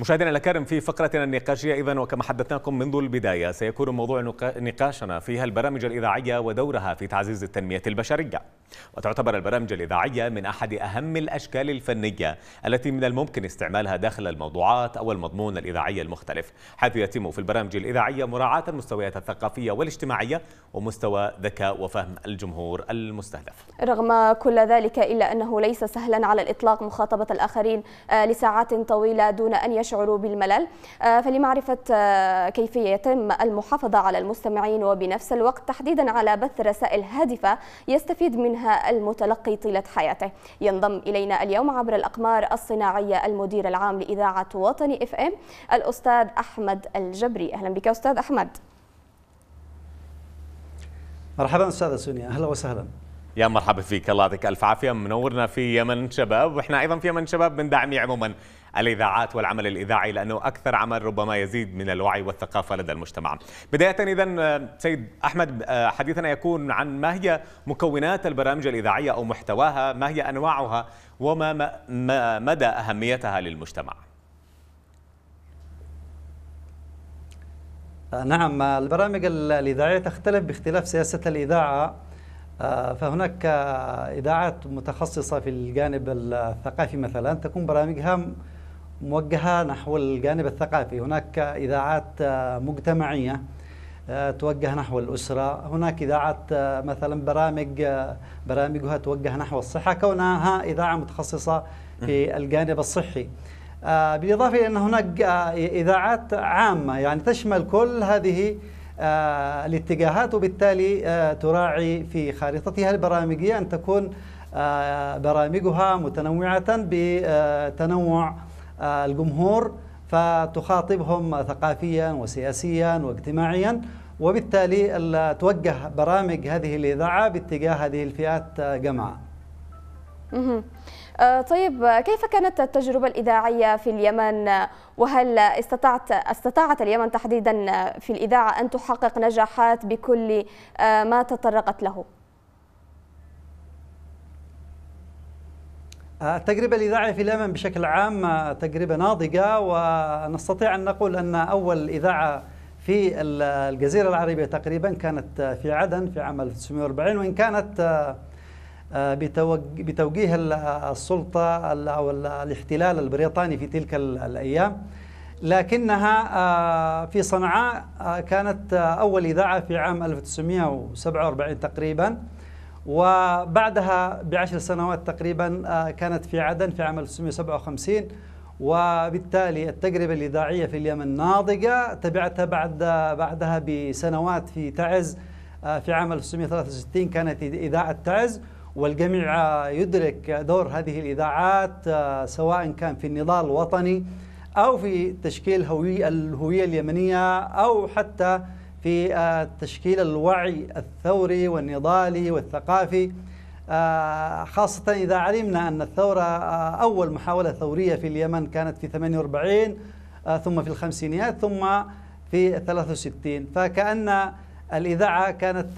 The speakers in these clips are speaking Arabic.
مشاهدينا الكرام في فقرتنا النقاشية إذا وكما حدثناكم منذ البداية سيكون موضوع نقاشنا فيها البرامج الإذاعية ودورها في تعزيز التنمية البشرية وتعتبر البرامج الإذاعية من أحد أهم الأشكال الفنية التي من الممكن استعمالها داخل الموضوعات أو المضمون الإذاعي المختلف حيث يتم في البرامج الإذاعية مراعاة المستويات الثقافية والاجتماعية ومستوى ذكاء وفهم الجمهور المستهدف رغم كل ذلك إلا أنه ليس سهلا على الإطلاق مخاطبة الآخرين آه، لساعات طويلة دون أن يشعر يشعر بالملل آه، فلمعرفة آه، كيف يتم المحافظة على المستمعين وبنفس الوقت تحديدا على بث رسائل هادفة يستفيد منها المتلقي طيلة حياته ينضم إلينا اليوم عبر الأقمار الصناعية المدير العام لإذاعة وطني اف ام الأستاذ أحمد الجبري أهلا بك أستاذ أحمد مرحبا أستاذة سونيا أهلا وسهلا يا مرحبا فيك الله يعطيك الف عافيه منورنا في يمن شباب واحنا ايضا في يمن شباب بندعم عموما الاذاعات والعمل الاذاعي لانه اكثر عمل ربما يزيد من الوعي والثقافه لدى المجتمع. بدايه اذا آه، سيد احمد آه، حديثنا يكون عن ما هي مكونات البرامج الاذاعيه او محتواها، ما هي انواعها وما ما مدى اهميتها للمجتمع. آه، نعم البرامج الإذاعية تختلف باختلاف سياسة الإذاعة فهناك إذاعات متخصصة في الجانب الثقافي مثلا تكون برامجها موجهة نحو الجانب الثقافي هناك إذاعات آه، مجتمعية آه، توجه نحو الأسرة هناك إذاعات آه، مثلا برامج برامجها توجه نحو الصحة كونها إذاعة متخصصة في الجانب الصحي بالإضافة إلى أن هناك إذاعات عامة يعني تشمل كل هذه الاتجاهات وبالتالي تراعي في خارطتها البرامجية أن تكون برامجها متنوعة بتنوع آه، الجمهور فتخاطبهم ثقافيا وسياسيا واجتماعيا وبالتالي توجه برامج هذه الإذاعة باتجاه هذه الفئات آه، جمعاء آه، طيب كيف كانت التجربة الإذاعية في اليمن وهل استطعت استطاعت اليمن تحديدا في الإذاعة أن تحقق نجاحات بكل ما تطرقت له؟ التجربة الإذاعية في اليمن بشكل عام تجربة ناضجة ونستطيع أن نقول أن أول إذاعة في الجزيرة العربية تقريبا كانت في عدن في عام 1940 وإن كانت آه، آه، بتوجيه السلطة أو الاحتلال البريطاني في تلك الأيام لكنها آه، في صنعاء كانت أول إذاعة في عام 1947 تقريباً وبعدها بعشر سنوات تقريبا آه، كانت في عدن في عام 1957 وبالتالي التجربة الإذاعية في اليمن ناضجة تبعتها بعد آه، بعدها بسنوات في تعز آه، في عام 1963 كانت إذاعة تعز والجميع يدرك دور هذه الإذاعات سواء كان في النضال الوطني أو في تشكيل هوية الهوية اليمنية أو حتى في آه، تشكيل الوعي الثوري والنضالي والثقافي آه، خاصة إذا علمنا أن الثورة آه، أول محاولة ثورية في اليمن كانت في 48 ثم في الخمسينيات ثم في 63 فكأن الإذاعة كانت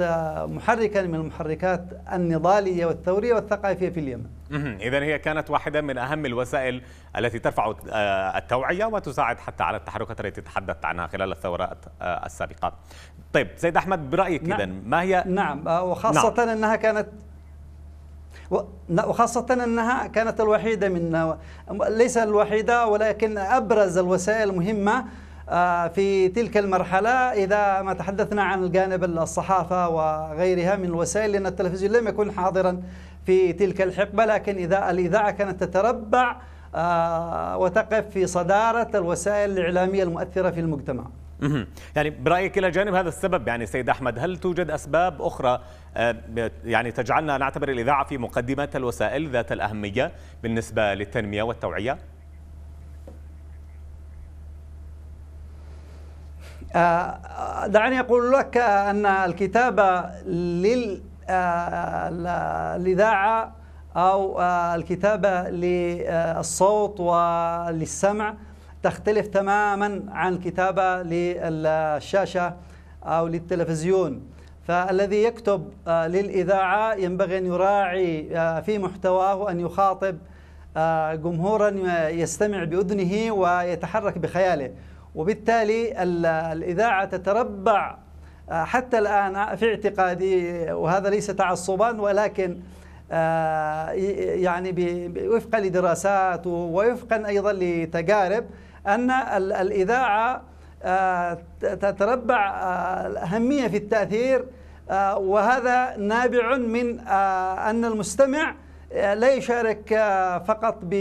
محركا من المحركات النضالية والثورية والثقافية في اليمن إذا هي كانت واحدة من أهم الوسائل التي ترفع آه، التوعية وتساعد حتى على التحركات التي تحدثت عنها خلال الثورات آه، السابقة طيب سيد أحمد برأيك نعم. إذا ما هي نعم آه، وخاصة نعم. أنها كانت وخاصة أنها كانت الوحيدة من ليس الوحيدة ولكن أبرز الوسائل المهمة في تلك المرحلة إذا ما تحدثنا عن الجانب الصحافة وغيرها من الوسائل لأن التلفزيون لم يكن حاضرا في تلك الحقبة لكن إذا الإذاعة كانت تتربع آه، وتقف في صدارة الوسائل الإعلامية المؤثرة في المجتمع يعني برأيك إلى جانب هذا السبب يعني سيد أحمد هل توجد أسباب أخرى آه، يعني تجعلنا نعتبر الإذاعة في مقدمة الوسائل ذات الأهمية بالنسبة للتنمية والتوعية؟ آه، دعني أقول لك أن الكتابة لل آه، الاذاعه او آه، الكتابه للصوت وللسمع تختلف تماما عن الكتابه للشاشه او للتلفزيون فالذي يكتب آه، للاذاعه ينبغي ان يراعي في محتواه ان يخاطب جمهورا يستمع باذنه ويتحرك بخياله وبالتالي الاذاعه تتربع آه، حتى الآن في اعتقادي وهذا ليس تعصبا ولكن آه، يعني وفقا لدراسات ووفقا أيضا لتجارب أن الإذاعة آه، تتربع أهمية في التأثير وهذا نابع من أن المستمع لا يشارك فقط ب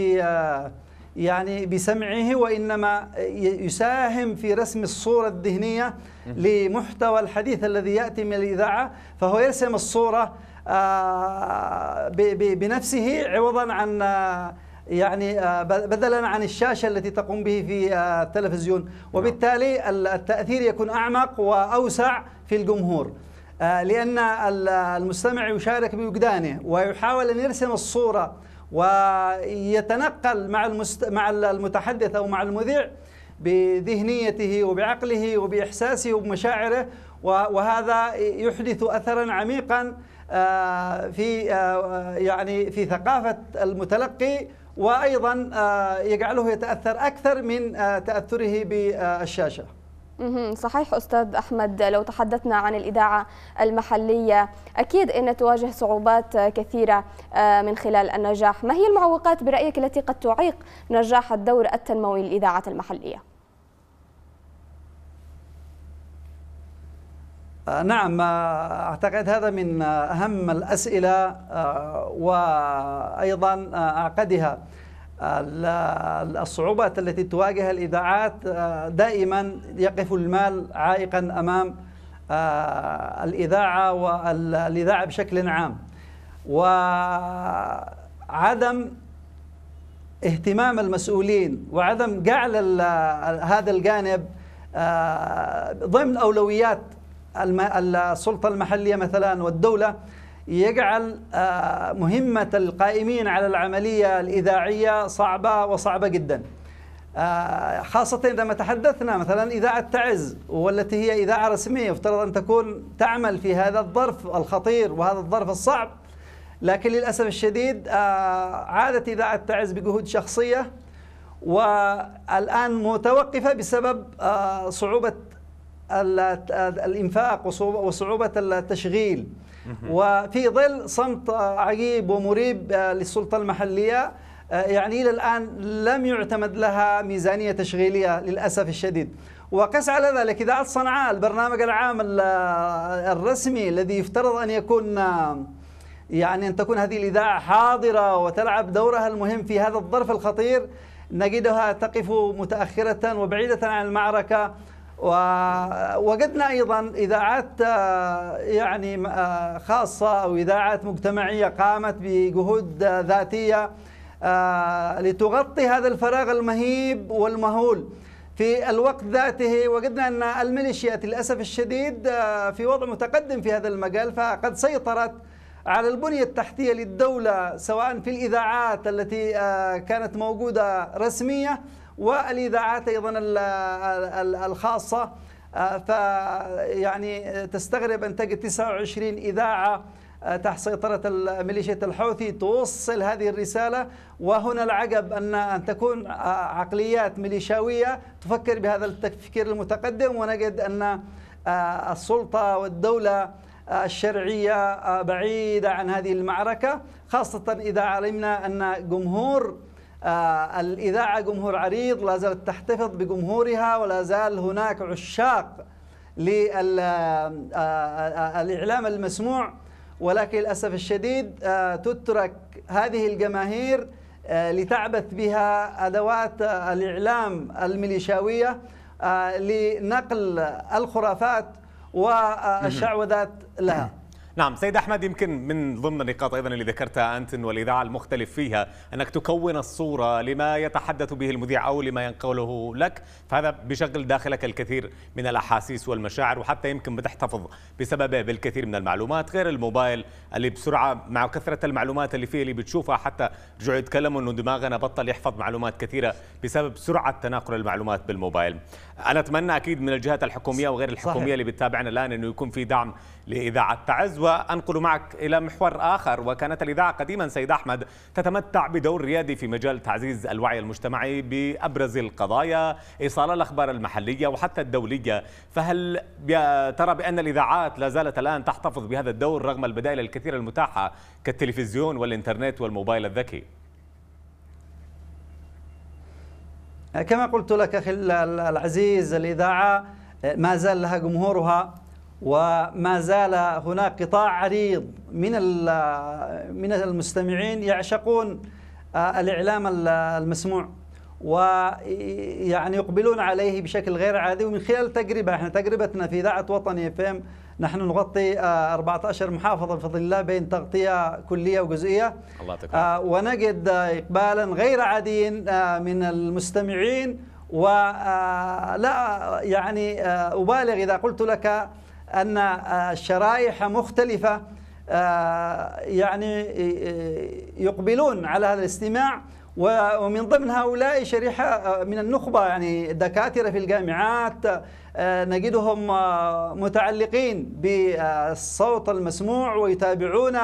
يعني بسمعه وإنما يساهم في رسم الصورة الذهنية لمحتوى الحديث الذي يأتي من الإذاعة فهو يرسم الصورة آه، بنفسه عوضا عن آه، يعني آه، بدلا عن الشاشة التي تقوم به في التلفزيون نعم. وبالتالي التأثير يكون أعمق وأوسع في الجمهور لأن المستمع يشارك بوجدانه ويحاول أن يرسم الصورة ويتنقل مع المست... مع المتحدث او مع المذيع بذهنيته وبعقله وباحساسه وبمشاعره وهذا يحدث اثرا عميقا آه، في آه، يعني في ثقافه المتلقي وايضا آه، يجعله يتاثر اكثر من تاثره بالشاشه صحيح أستاذ أحمد لو تحدثنا عن الإذاعة المحلية أكيد أن تواجه صعوبات كثيرة آه، من خلال النجاح ما هي المعوقات برأيك التي قد تعيق نجاح الدور التنموي للإذاعات المحلية؟ آه، نعم آه، أعتقد هذا من أهم الأسئلة وأيضا أعقدها الصعوبات التي تواجه الإذاعات آه، دائما يقف المال عائقا أمام آه، الإذاعة والإذاعة بشكل عام وعدم اهتمام المسؤولين وعدم جعل هذا الجانب آه، ضمن أولويات السلطة المحلية مثلا والدولة يجعل آه، مهمة القائمين على العملية الإذاعية صعبة وصعبة جدا آه، خاصة إذا ما تحدثنا مثلا إذاعة تعز والتي هي إذاعة رسمية يفترض أن تكون تعمل في هذا الظرف الخطير وهذا الظرف الصعب لكن للأسف الشديد آه، عادت إذاعة تعز بجهود شخصية والآن متوقفة بسبب صعوبة الإنفاق وصعوبة التشغيل وفي ظل صمت عجيب ومريب آه، للسلطة المحلية آه، يعني إلى الآن لم يعتمد لها ميزانية تشغيلية للأسف الشديد وقس على ذلك إذاعة صنعاء البرنامج العام آه، الرسمي الذي يفترض أن يكون يعني أن تكون هذه الإذاعة حاضرة وتلعب دورها المهم في هذا الظرف الخطير نجدها تقف متأخرة وبعيدة عن المعركة ووجدنا ايضا اذاعات آه، يعني آه، خاصه او اذاعات مجتمعيه قامت بجهود ذاتيه آه، لتغطي هذا الفراغ المهيب والمهول في الوقت ذاته وجدنا ان الميليشيات للاسف الشديد في وضع متقدم في هذا المجال فقد سيطرت على البنيه التحتيه للدوله سواء في الاذاعات التي كانت موجوده رسميه والاذاعات ايضا الخاصه آه، فيعني تستغرب ان تجد 29 اذاعه آه، تحت سيطرة ميليشيا الحوثي توصل هذه الرسالة وهنا العجب أن أن تكون آه، عقليات ميليشاوية تفكر بهذا التفكير المتقدم ونجد أن السلطة والدولة الشرعية بعيدة عن هذه المعركة خاصة إذا علمنا أن جمهور آه، الإذاعة جمهور عريض لا زالت تحتفظ بجمهورها ولا زال هناك عشاق للإعلام آه، آه، المسموع ولكن للأسف الشديد تترك هذه الجماهير لتعبث بها أدوات الإعلام الميليشاوية لنقل الخرافات والشعوذات لها نعم سيد أحمد يمكن من ضمن النقاط أيضا اللي ذكرتها أنت والإذاعة المختلف فيها أنك تكون الصورة لما يتحدث به المذيع أو لما ينقله لك فهذا بشغل داخلك الكثير من الأحاسيس والمشاعر وحتى يمكن بتحتفظ بسببه بالكثير من المعلومات غير الموبايل اللي بسرعة مع كثرة المعلومات اللي فيه اللي بتشوفها حتى رجعوا يتكلموا أنه دماغنا بطل يحفظ معلومات كثيرة بسبب سرعة تناقل المعلومات بالموبايل أنا أتمنى أكيد من الجهات الحكومية وغير الحكومية صحيح. اللي بتتابعنا الآن أنه يكون في دعم لإذاعة تعز وأنقل معك إلى محور آخر وكانت الإذاعة قديما سيد أحمد تتمتع بدور ريادي في مجال تعزيز الوعي المجتمعي بأبرز القضايا إيصال الأخبار المحلية وحتى الدولية فهل ترى بأن الإذاعات لا زالت الآن تحتفظ بهذا الدور رغم البدائل الكثيرة المتاحة كالتلفزيون والإنترنت والموبايل الذكي؟ كما قلت لك أخي العزيز الإذاعة ما زال لها جمهورها وما زال هناك قطاع عريض من من المستمعين يعشقون آه، الإعلام المسموع ويعني يقبلون عليه بشكل غير عادي ومن خلال تجربة احنا تجربتنا في إذاعة وطني اف ام نحن نغطي 14 آه، محافظة بفضل الله بين تغطية كلية وجزئية الله آه، ونجد إقبالا غير عادي من المستمعين ولا يعني أبالغ إذا قلت لك أن آه، الشرائح مختلفة آه، يعني آه، يقبلون على هذا الاستماع ومن ضمن هؤلاء شريحة من النخبة يعني دكاترة في الجامعات نجدهم متعلقين بالصوت المسموع ويتابعون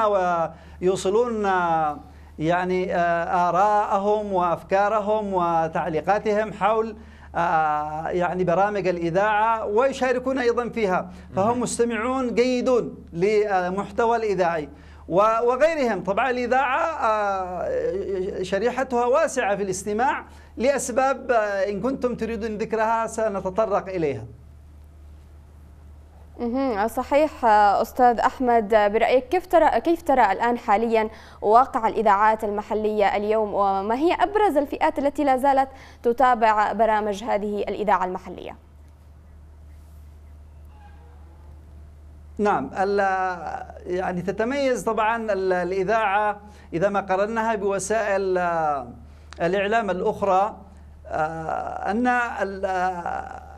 ويوصلون يعني آراءهم وأفكارهم وتعليقاتهم حول آه، يعني برامج الإذاعة ويشاركون أيضا فيها فهم مستمعون جيدون لمحتوى الإذاعي وغيرهم طبعا الإذاعة آه، شريحتها واسعة في الاستماع لأسباب آه، إن كنتم تريدون ذكرها سنتطرق إليها اها صحيح استاذ احمد برايك كيف ترى كيف ترى الان حاليا واقع الاذاعات المحليه اليوم وما هي ابرز الفئات التي لا زالت تتابع برامج هذه الاذاعه المحليه؟ نعم يعني تتميز طبعا الاذاعه اذا ما قارناها بوسائل آه، الاعلام الاخرى آه، ان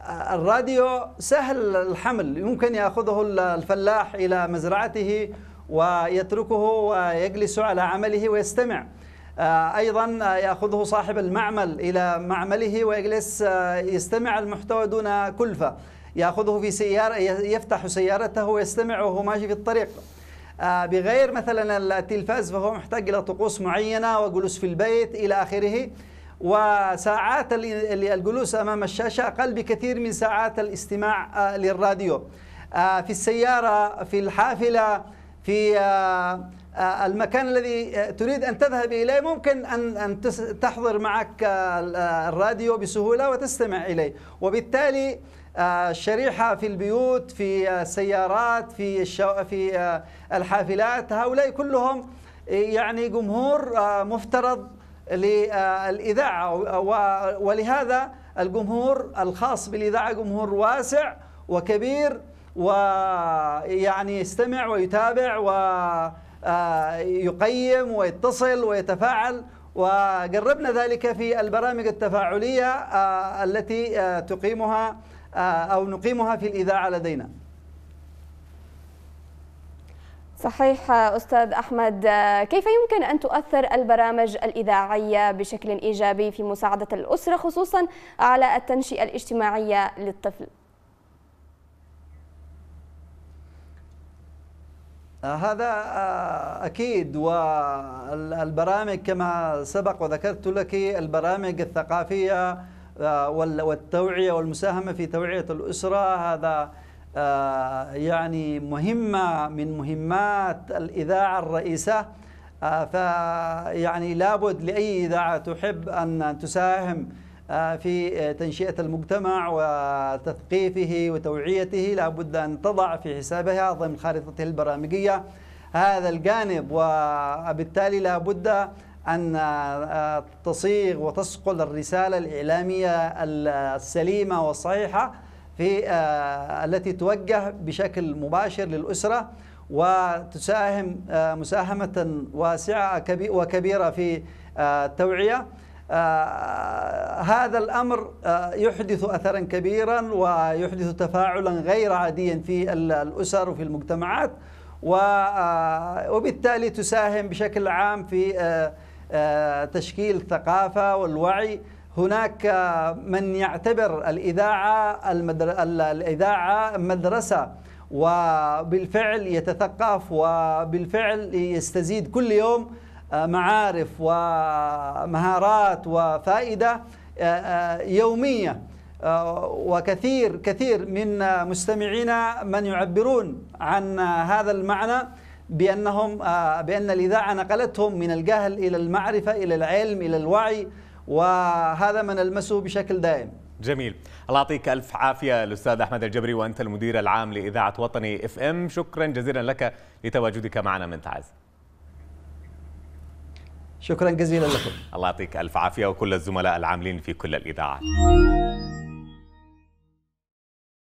الراديو سهل الحمل يمكن ياخذه الفلاح الى مزرعته ويتركه ويجلس على عمله ويستمع آه، ايضا ياخذه صاحب المعمل الى معمله ويجلس آه، يستمع المحتوى دون كلفه ياخذه في سياره يفتح سيارته ويستمع وهو ماشي في الطريق آه، بغير مثلا التلفاز فهو محتاج الى طقوس معينه وجلوس في البيت الى اخره وساعات الجلوس أمام الشاشة أقل بكثير من ساعات الاستماع آه، للراديو آه، في السيارة في الحافلة في آه، المكان الذي تريد أن تذهب إليه ممكن أن أن تحضر معك الراديو بسهولة وتستمع إليه وبالتالي الشريحة في البيوت في السيارات في في الحافلات هؤلاء كلهم يعني جمهور مفترض للإذاعة ولهذا الجمهور الخاص بالإذاعة جمهور واسع وكبير ويعني يستمع ويتابع ويقيم ويتصل ويتفاعل وجربنا ذلك في البرامج التفاعلية التي تقيمها أو نقيمها في الإذاعة لدينا صحيح استاذ احمد كيف يمكن ان تؤثر البرامج الاذاعيه بشكل ايجابي في مساعده الاسره خصوصا على التنشئه الاجتماعيه للطفل آه، هذا آه، أكيد والبرامج كما سبق وذكرت لك البرامج الثقافية آه، والتوعية والمساهمة في توعية الأسرة هذا آه، يعني مهمة من مهمات الإذاعة الرئيسة آه، فيعني لابد لأي إذاعة تحب أن تساهم آه، في تنشئة المجتمع وتثقيفه وتوعيته لابد أن تضع في حسابها ضمن خارطتها البرامجية هذا الجانب وبالتالي لابد أن تصيغ وتصقل الرسالة الإعلامية السليمة والصحيحة في آه، التي توجه بشكل مباشر للأسرة وتساهم آه، مساهمة واسعة وكبيرة في آه، التوعية هذا الأمر يحدث أثرا كبيرا ويحدث تفاعلا غير عاديا في الأسر وفي المجتمعات وبالتالي تساهم بشكل عام في تشكيل الثقافة والوعي هناك من يعتبر الإذاعة الإذاعة مدرسة وبالفعل يتثقف وبالفعل يستزيد كل يوم آه، معارف ومهارات وفائدة آه، آه، يومية وكثير كثير من مستمعينا من يعبرون عن هذا المعنى بأنهم بأن الإذاعة نقلتهم من الجهل إلى المعرفة إلى العلم إلى الوعي وهذا ما نلمسه بشكل دائم جميل الله يعطيك الف عافيه الاستاذ احمد الجبري وانت المدير العام لاذاعه وطني اف ام شكرا جزيلا لك لتواجدك معنا من تعز شكرا جزيلا لكم الله يعطيك الف عافيه وكل الزملاء العاملين في كل الاذاعات